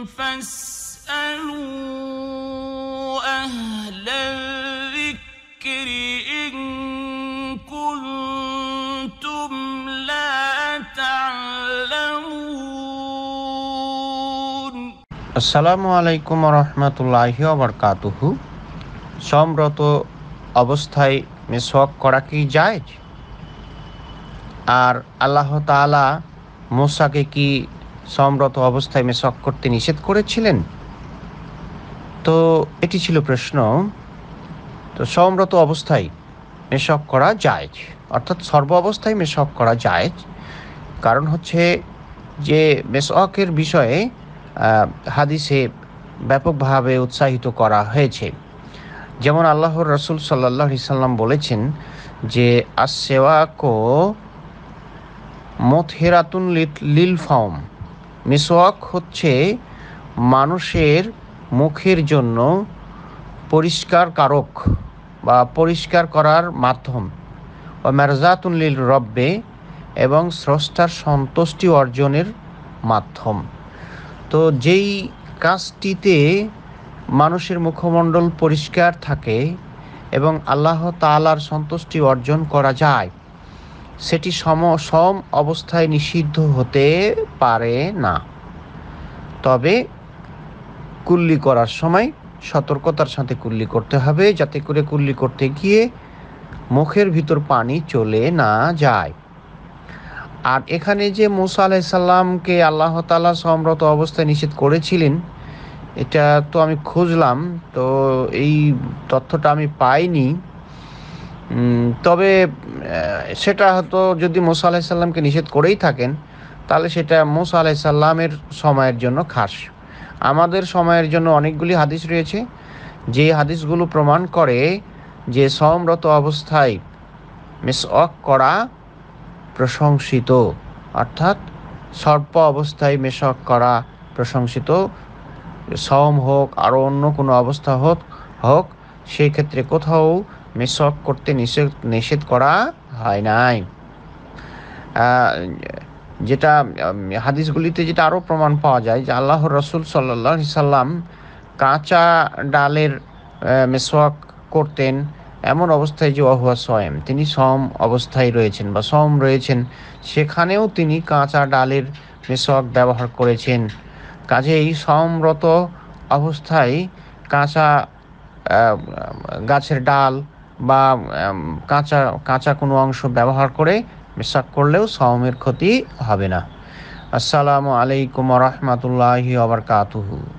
আসসালামু আলাইকুম রহমতুল্লাহি অবরকাতুহু সম্রত অবস্থায় মেসওয়াক করা কি যায় আর আল্লাহ তালা মোসাকে কি সমরত অবস্থায় মেসক করতে নিষেধ করেছিলেন তো এটি ছিল প্রশ্ন তো সমরত অবস্থায় মেশক করা যায় অর্থাৎ সর্ব অবস্থায় মেশক করা যায় কারণ হচ্ছে যে মেসকের বিষয়ে হাদিসে ব্যাপকভাবে উৎসাহিত করা হয়েছে যেমন আল্লাহর রসুল সাল্লাহ সাল্লাম বলেছেন যে আসেওয়াকো মোথেরাতুন লিল ফর্ম মিসওয়াক হচ্ছে মানুষের মুখের জন্য পরিষ্কার কারক বা পরিষ্কার করার মাধ্যম ও মেরজাতুল্লিল রব্বে এবং স্রষ্টার সন্তুষ্টি অর্জনের মাধ্যম তো যেই কাজটিতে মানুষের মুখমণ্ডল পরিষ্কার থাকে এবং আল্লাহ তালার সন্তুষ্টি অর্জন করা যায় সেটি সম সম অবস্থায় নিষিদ্ধ হতে পারে না তবে কুল্লি করার সময় সতর্কতার সাথে কুল্লি করতে হবে যাতে করে কুল্লি করতে গিয়ে মুখের ভিতর পানি চলে না যায় আর এখানে যে মুসা আলাইসাল্লামকে আল্লাহ তালা সমরত অবস্থায় নিষেধ করেছিলেন এটা তো আমি খুঁজলাম তো এই তথ্যটা আমি পাইনি তবে সেটা হয়তো যদি মোসা আলাহিসাল্লামকে নিষেধ করেই থাকেন তাহলে সেটা মোসা আলাহিসাল্লামের সময়ের জন্য খাস আমাদের সময়ের জন্য অনেকগুলি হাদিস রয়েছে যে হাদিসগুলো প্রমাণ করে যে সমরত অবস্থায় মিস অক করা প্রশংসিত অর্থাৎ সর্প অবস্থায় মেশক করা প্রশংসিত সম হোক আরও অন্য কোনো অবস্থা হোক হোক সেই ক্ষেত্রে কোথাও মেসক করতে নিষেধ নিষেধ করা হয় নাই যেটা হাদিসগুলিতে যেটা আরও প্রমাণ পাওয়া যায় যে আল্লাহ রসুল সাল্লি সাল্লাম কাঁচা ডালের মেসওয়াক করতেন এমন অবস্থায় যে অহুয়া সয়েম তিনি সম অবস্থায় রয়েছেন বা সম রয়েছেন সেখানেও তিনি কাঁচা ডালের মেসওয়াক ব্যবহার করেছেন কাজেই সমরত অবস্থায় কাঁচা গাছের ডাল বা কাঁচা কাঁচা কোনো অংশ ব্যবহার করে বিশ্বাস করলেও সওমের ক্ষতি হবে না আসসালামু আলাইকুম রহমতুল্লাহি আবরকাতুহু